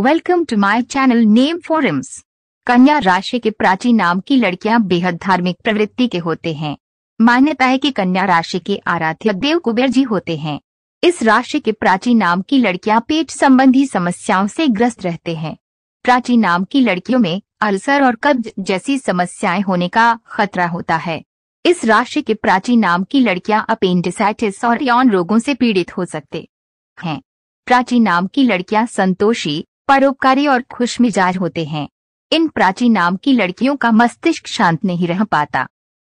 welcome to my channel name फोरम्स कन्या राशि के प्राचीन नाम की लड़कियां बेहद धार्मिक प्रवृत्ति के होते हैं मान्यता है कि कन्या राशि के आराध्य देव कुबेर जी होते हैं इस राशि के प्राचीन नाम की लड़कियां पेट संबंधी समस्याओं से ग्रस्त रहते हैं प्राचीन नाम की लड़कियों में अल्सर और कब्ज जैसी समस्याएं होने का खतरा होता है इस राशि के प्राचीन नाम की लड़कियां अपेंडिसाइटिस और यौन रोगों से पीड़ित हो सकते हैं प्राचीन नाम की लड़कियां संतोषी परोपकारी और खुशमिजाज होते हैं इन प्राची नाम की लड़कियों का मस्तिष्क शांत नहीं रह पाता